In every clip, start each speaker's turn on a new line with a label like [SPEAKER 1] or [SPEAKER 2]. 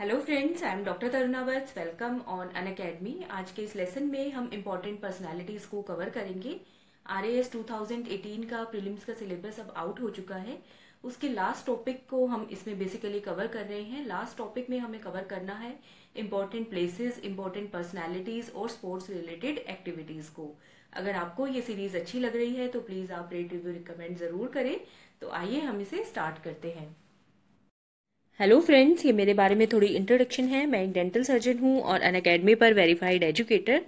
[SPEAKER 1] Hello friends I am doctor Taruna welcome on Unacademy आज के इस लेसन में हम इम्पॉर्टेंट पर्सनालिटीज को कवर करेंगे आर 2018 का प्रीलिम्स का सिलेबस अब आउट हो चुका है उसके लास्ट टॉपिक को हम इसमें बेसिकली कवर कर रहे हैं लास्ट टॉपिक में हमें कवर करना है इम्पॉर्टेंट प्लेसेस इम्पॉर्टेंट पर्सनैलिटीज और स्पोर्ट्स रिलेटेड एक्टिविटीज को अगर आपको ये सीरीज अच्छी लग रही है तो प्लीज आप रेट रिव्यू रिकमेंड जरूर करें तो आइए हम इसे स्टार्ट करते हैं हेलो फ्रेंड्स ये मेरे बारे में थोड़ी इंट्रोडक्शन है मैं एक डेंटल सर्जन हूँ और अन अकेडमी पर वेरीफाइड एजुकेटर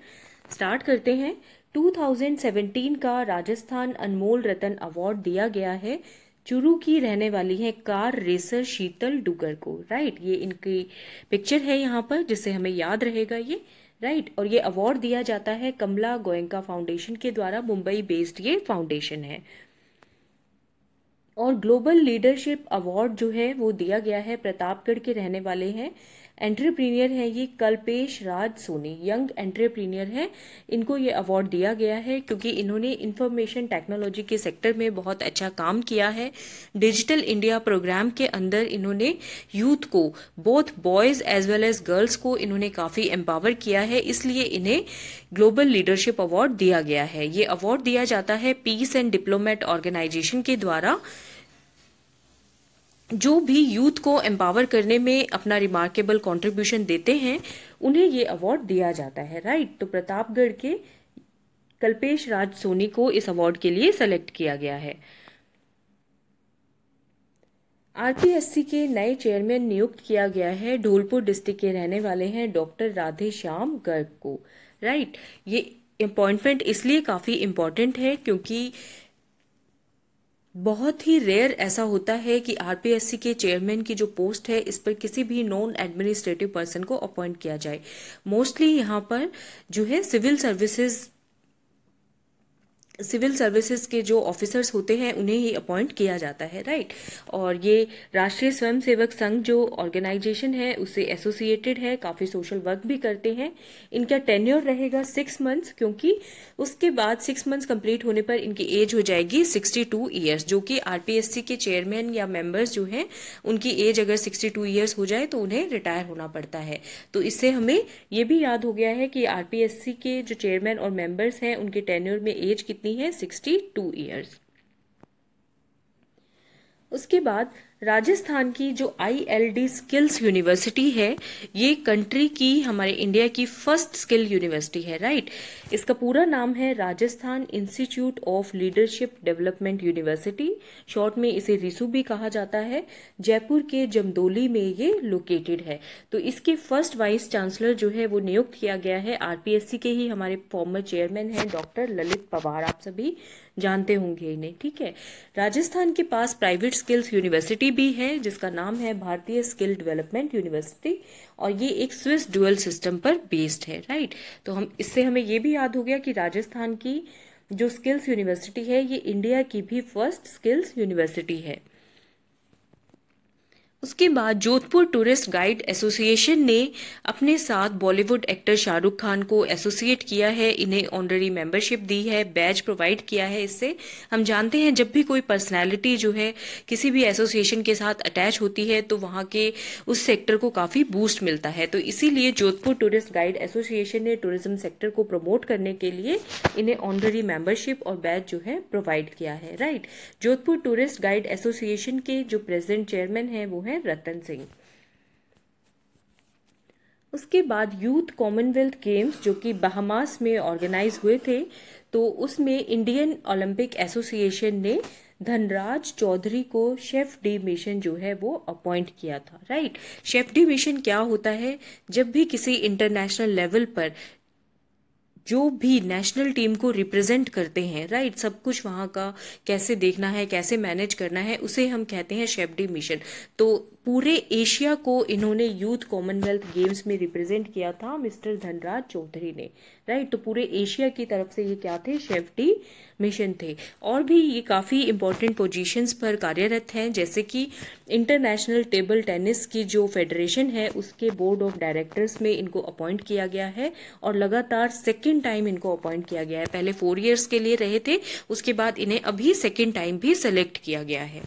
[SPEAKER 1] स्टार्ट करते हैं 2017 का राजस्थान अनमोल रतन अवार्ड दिया गया है चुरू की रहने वाली है कार रेसर शीतल डुगर को राइट ये इनकी पिक्चर है यहाँ पर जिससे हमें याद रहेगा ये राइट और ये अवार्ड दिया जाता है कमला गोयंका फाउंडेशन के द्वारा मुंबई बेस्ड ये फाउंडेशन है और ग्लोबल लीडरशिप अवार्ड जो है वो दिया गया है प्रतापगढ़ के रहने वाले हैं एंट्रप्रीनियर हैं ये कल्पेश राज सोनी यंग एंट्रप्रीनियर है इनको ये अवार्ड दिया गया है क्योंकि इन्होंने इंफॉर्मेशन टेक्नोलॉजी के सेक्टर में बहुत अच्छा काम किया है डिजिटल इंडिया प्रोग्राम के अंदर इन्होंने यूथ को both boys as well as girls को इन्होंने काफ़ी एम्पावर किया है इसलिए इन्हें ग्लोबल लीडरशिप अवार्ड दिया गया है ये अवार्ड दिया जाता है पीस एंड डिप्लोमेट ऑर्गेनाइजेशन के द्वारा जो भी यूथ को एम्पावर करने में अपना रिमार्केबल कंट्रीब्यूशन देते हैं उन्हें ये अवार्ड दिया जाता है राइट तो प्रतापगढ़ के कल्पेश राज सोनी को इस अवार्ड के लिए सेलेक्ट किया गया है आरपीएससी के नए चेयरमैन नियुक्त किया गया है ढोलपुर डिस्ट्रिक्ट के रहने वाले हैं डॉक्टर राधे श्याम गर्ग को राइट ये अपॉइंटमेंट इसलिए काफ़ी इम्पोर्टेंट है क्योंकि बहुत ही रेयर ऐसा होता है कि आरपीएससी के चेयरमैन की जो पोस्ट है इस पर किसी भी नॉन एडमिनिस्ट्रेटिव पर्सन को अपॉइंट किया जाए मोस्टली यहाँ पर जो है सिविल सर्विसेज सिविल सर्विसेज के जो ऑफिसर्स होते हैं उन्हें ही अपॉइंट किया जाता है राइट और ये राष्ट्रीय स्वयंसेवक संघ जो ऑर्गेनाइजेशन है उससे एसोसिएटेड है काफ़ी सोशल वर्क भी करते हैं इनका टेन्योर रहेगा सिक्स मंथ्स क्योंकि उसके बाद सिक्स मंथ्स कंप्लीट होने पर इनकी एज हो जाएगी सिक्सटी टू ईयर्स जो कि आरपीएससी के चेयरमैन या मेम्बर्स जो हैं उनकी एज अगर सिक्सटी टू ईयर्स हो जाए तो उन्हें रिटायर होना पड़ता है तो इससे हमें ये भी याद हो गया है कि आरपीएससी के जो चेयरमैन और मेंबर्स हैं उनके टेन्योर में एज कितनी होती है सिक्सटी टू ईयर्स उसके बाद राजस्थान की जो आईएलडी स्किल्स यूनिवर्सिटी है ये कंट्री की हमारे इंडिया की फर्स्ट स्किल यूनिवर्सिटी है राइट इसका पूरा नाम है Rajasthan institute of leadership development university short में इसे रिसू भी कहा जाता है जयपुर के जमदोली में ये लोकेटेड है तो इसके फर्स्ट वाइस चांसलर जो है वो नियुक्त किया गया है आरपीएससी के ही हमारे फॉर्मर चेयरमैन है डॉक्टर ललित पवार आप सभी जानते होंगे इन्हें ठीक है राजस्थान के पास प्राइवेट स्किल्स यूनिवर्सिटी भी है जिसका नाम है भारतीय स्किल डेवलपमेंट यूनिवर्सिटी और ये एक स्विस डुअल सिस्टम पर बेस्ड है राइट तो हम इससे हमें ये भी याद हो गया कि राजस्थान की जो स्किल्स यूनिवर्सिटी है ये इंडिया की भी फर्स्ट स्किल्स यूनिवर्सिटी है उसके बाद जोधपुर टूरिस्ट गाइड एसोसिएशन ने अपने साथ बॉलीवुड एक्टर शाहरुख खान को एसोसिएट किया है इन्हें ऑनररी मेंबरशिप दी है बैज प्रोवाइड किया है इससे हम जानते हैं जब भी कोई पर्सनालिटी जो है किसी भी एसोसिएशन के साथ अटैच होती है तो वहां के उस सेक्टर को काफ़ी बूस्ट मिलता है तो इसीलिए जोधपुर टूरिस्ट गाइड एसोसिएशन ने टूरिज्म सेक्टर को प्रमोट करने के लिए इन्हें ऑनररी मेंबरशिप और बैज जो है प्रोवाइड किया है right Jodhpur tourist guide association के जो प्रेजेंट चेयरमैन है वो है है रतन सिंह उसके बाद यूथ कॉमनवेल्थ गेम्स जो कि बहामास में ऑर्गेनाइज हुए थे तो उसमें इंडियन ओलंपिक एसोसिएशन ने धनराज चौधरी को शेफ डी मिशन जो है वो अपॉइंट किया था राइट शेफ डी मिशन क्या होता है जब भी किसी इंटरनेशनल लेवल पर जो भी नेशनल टीम को रिप्रेजेंट करते हैं राइट सब कुछ वहाँ का कैसे देखना है कैसे मैनेज करना है उसे हम कहते हैं शेपडी मिशन तो पूरे एशिया को इन्होंने यूथ कॉमनवेल्थ गेम्स में रिप्रेजेंट किया था मिस्टर धनराज चौधरी ने राइट तो पूरे एशिया की तरफ से ये क्या थे शेफ्टी मिशन थे और भी ये काफ़ी इंपॉर्टेंट पोजीशंस पर कार्यरत हैं जैसे कि इंटरनेशनल टेबल टेनिस की जो फेडरेशन है उसके बोर्ड ऑफ डायरेक्टर्स में इनको अपॉइंट किया गया है और लगातार सेकेंड टाइम इनको अपॉइंट किया गया है पहले फोर ईयर्स के लिए रहे थे उसके बाद इन्हें अभी सेकेंड टाइम भी सेलेक्ट किया गया है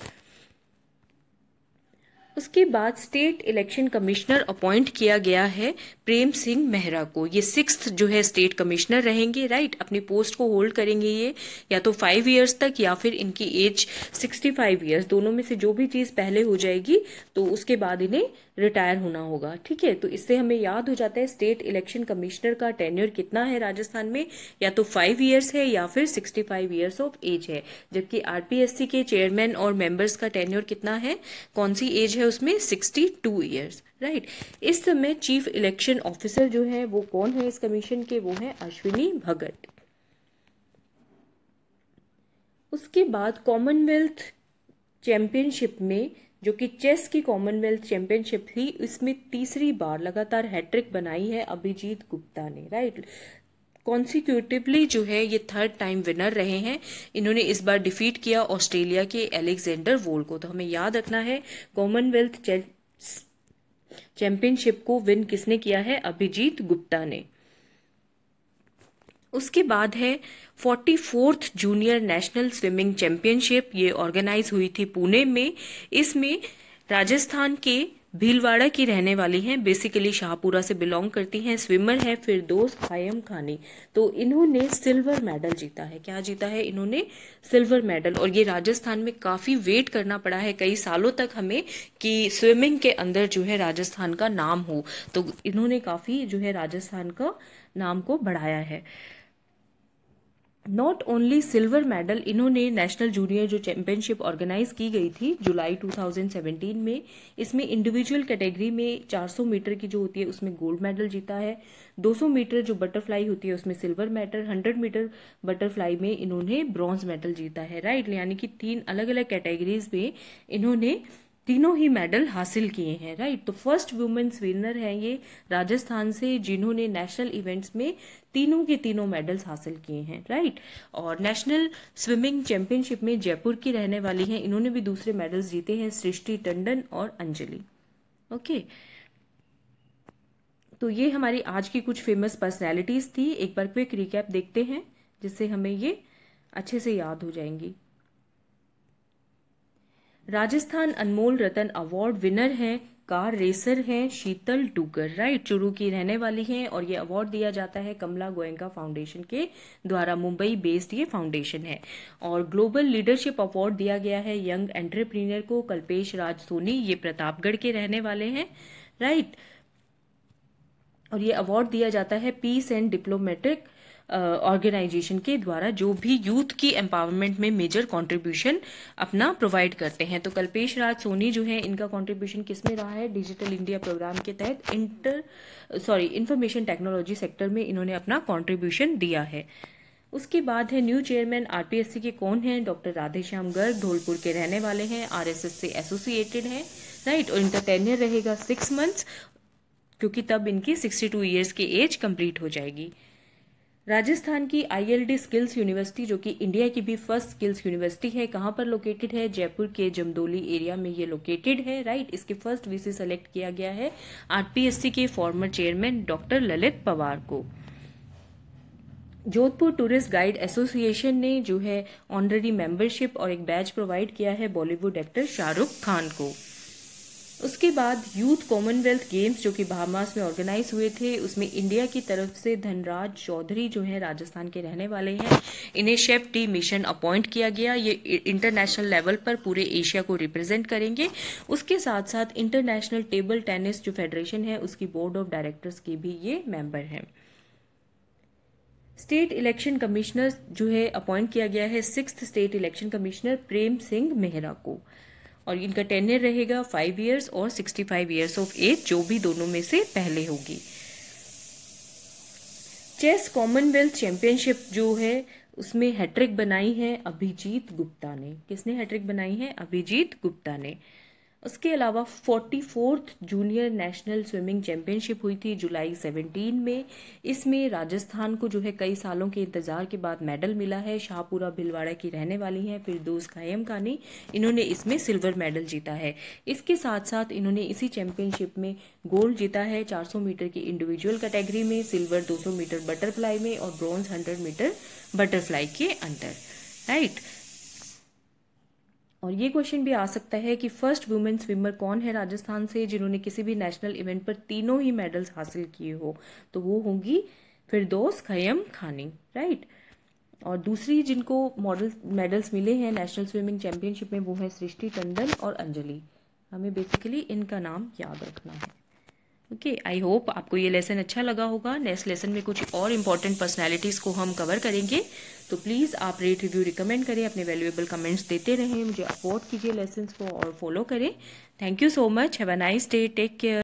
[SPEAKER 1] उसके बाद स्टेट इलेक्शन कमिश्नर अपॉइंट किया गया है प्रेम सिंह मेहरा को ये सिक्स जो है स्टेट कमिश्नर रहेंगे राइट अपनी पोस्ट को होल्ड करेंगे ये या तो फाइव ईयर्स तक या फिर इनकी एज सिक्सटी फाइव ईयर्स दोनों में से जो भी चीज़ पहले हो जाएगी तो उसके बाद इन्हें रिटायर होना होगा ठीक है तो इससे हमें याद हो जाता है स्टेट इलेक्शन कमिश्नर का टेन्यर कितना है राजस्थान में या तो फाइव ईयर्स है या फिर sixty five years of age है जबकि आरपीएससी के चेयरमैन और मेंबर्स का टेन्यर कितना है कौन सी एज है उसमें सिक्सटी टू ईयर्स राइट इस समय चीफ इलेक्शन ऑफिसर जो है वो कौन है इस कमीशन के वो है अश्विनी भगत उसके बाद कॉमनवेल्थ चैंपियनशिप में जो कि चेस की कॉमनवेल्थ चैंपियनशिप थी इसमें तीसरी बार लगातार हैट्रिक बनाई है अभिजीत गुप्ता ने राइट कॉन्सिक्यूटिवली जो है ये थर्ड टाइम विनर रहे हैं इन्होंने इस बार डिफीट किया ऑस्ट्रेलिया के एलेक्जेंडर वोल को तो हमें याद रखना है कॉमनवेल्थ चैंपियनशिप को विन किसने किया है अभिजीत गुप्ता ने उसके बाद है forty fourth junior national swimming championship ये ऑर्गेनाइज हुई थी पुणे में इसमें राजस्थान के भीलवाड़ा की रहने वाली हैं बेसिकली शाहपुरा से बिलोंग करती हैं स्विमर है फिर दोस्त हायम खानी तो इन्होंने सिल्वर मेडल जीता है क्या जीता है इन्होंने सिल्वर मेडल और ये राजस्थान में काफ़ी वेट करना पड़ा है कई सालों तक हमें कि स्विमिंग के अंदर जो है राजस्थान का नाम हो तो इन्होंने काफ़ी जो है राजस्थान का नाम को बढ़ाया है नॉट ओनली सिल्वर मेडल इन्होंने नेशनल जूनियर जो चैंपियनशिप ऑर्गेनाइज की गई थी जुलाई 2017 में इसमें इंडिविजुअल कैटेगरी में 400 मीटर की जो होती है उसमें गोल्ड मेडल जीता है 200 मीटर जो बटरफ्लाई होती है उसमें सिल्वर मेडल 100 मीटर बटरफ्लाई में इन्होंने ब्रॉन्ज मेडल जीता है राइट यानी कि तीन अलग अलग कैटेगरीज में इन्होंने तीनों ही मेडल हासिल किए हैं राइट तो फर्स्ट वुमेन्स विनर हैं ये राजस्थान से जिन्होंने नेशनल इवेंट्स में तीनों के तीनों मेडल्स हासिल किए हैं राइट और नेशनल स्विमिंग चैंपियनशिप में जयपुर की रहने वाली हैं इन्होंने भी दूसरे मेडल्स जीते हैं सृष्टि टंडन और अंजलि ओके तो ये हमारी आज की कुछ फेमस पर्सनैलिटीज थी एक बार क्विक रिकैप देखते हैं जिससे हमें ये अच्छे से याद हो जाएंगी राजस्थान अनमोल रतन अवार्ड विनर हैं कार रेसर हैं शीतल डुगर राइट चुरू की रहने वाली हैं और ये अवार्ड दिया जाता है कमला गोयंका फाउंडेशन के द्वारा मुंबई बेस्ड ये फाउंडेशन है और ग्लोबल लीडरशिप अवार्ड दिया गया है यंग एंटरप्रीनियर को कल्पेश राज सोनी ये प्रतापगढ़ के रहने वाले हैं राइट और ये अवार्ड दिया जाता है पीस एंड डिप्लोमेटिक ऑर्गेनाइजेशन के द्वारा जो भी यूथ की एम्पावरमेंट में मेजर कंट्रीब्यूशन अपना प्रोवाइड करते हैं तो कल्पेश राज सोनी जो है इनका कंट्रीब्यूशन किस में रहा है डिजिटल इंडिया प्रोग्राम के तहत inter sorry information technology sector में इन्होंने अपना कॉन्ट्रीब्यूशन दिया है उसके बाद है न्यू चेयरमैन आरपीएससी के कौन हैं डॉक्टर राधेश्याम गर्ग ढोलपुर के रहने वाले हैं आरएसएस से एसोसिएटेड हैं राइट और इनका टेन्यर रहेगा सिक्स मंथ्स क्योंकि तब इनकी सिक्सटी टू ईयर्स की एज कंप्लीट हो जाएगी राजस्थान की आईएलडी स्किल्स यूनिवर्सिटी जो कि इंडिया की भी फर्स्ट स्किल्स यूनिवर्सिटी है कहाँ पर लोकेटेड है जयपुर के जमदोली एरिया में ये लोकेटेड है राइट इसके फर्स्ट वीसी सेलेक्ट किया गया है आरपीएससी के former chairman doctor Lalit Pawar को जोधपुर टूरिस्ट गाइड एसोसिएशन ने जो है ऑनररी मेंबरशिप और एक बैच प्रोवाइड किया है बॉलीवुड एक्टर शाहरुख खान को उसके बाद यूथ कॉमनवेल्थ गेम्स जो कि बहामास में ऑर्गेनाइज हुए थे उसमें इंडिया की तरफ से धनराज चौधरी जो है राजस्थान के रहने वाले हैं इन्हें शेफ टी मिशन अपॉइंट किया गया ये इंटरनेशनल लेवल पर पूरे एशिया को रिप्रेजेंट करेंगे उसके साथ साथ इंटरनेशनल टेबल टेनिस जो फेडरेशन है उसकी बोर्ड ऑफ डायरेक्टर्स के भी ये मेंबर हैं स्टेट इलेक्शन कमिश्नर जो है अपॉइंट किया गया है six state election commissioner Prem Singh Mehra को और इनका टेनर रहेगा फाइव ईयर्स और sixty five years of age जो भी दोनों में से पहले होगी चेस कॉमनवेल्थ चैंपियनशिप जो है उसमें हैट्रिक बनाई है अभिजीत गुप्ता ने किसने हैट्रिक बनाई है अभिजीत गुप्ता ने उसके अलावा forty fourth junior national swimming championship हुई थी जुलाई 17 में इसमें राजस्थान को जो है कई सालों के इंतजार के बाद मेडल मिला है शाहपुरा भिलवाड़ा की रहने वाली हैं दोस्त कायम खानी इन्होंने इसमें सिल्वर मेडल जीता है इसके साथ साथ इन्होंने इसी चैंपियनशिप में गोल्ड जीता है चार मीटर की इंडिविजुअल कैटेगरी में सिल्वर दो मीटर बटरफ्लाई में और ब्रॉन्ज हंड्रेड मीटर बटरफ्लाई के अंदर राइट right? और ये क्वेश्चन भी आ सकता है कि फर्स्ट वुमेन स्विमर कौन है राजस्थान से जिन्होंने किसी भी नेशनल इवेंट पर तीनों ही मेडल्स हासिल किए हो तो वो होंगी फिरदोस खयम खानी राइट और दूसरी जिनको मॉडल मेडल्स मिले हैं नेशनल स्विमिंग चैंपियनशिप में वो है सृष्टि टंडन और अंजलि हमें बेसिकली इनका नाम याद रखना है ओके आई होप आपको ये लेसन अच्छा लगा होगा नेक्स्ट लेसन में कुछ और इम्पॉर्टेंट पर्सनैलिटीज़ को हम कवर करेंगे तो प्लीज़ आप रेट रिव्यू रिकमेंड करें अपने वैल्यूएबल कमेंट्स देते रहें मुझे अपोर्ट कीजिए लेसन को और फॉलो करें thank you so much have a nice day take care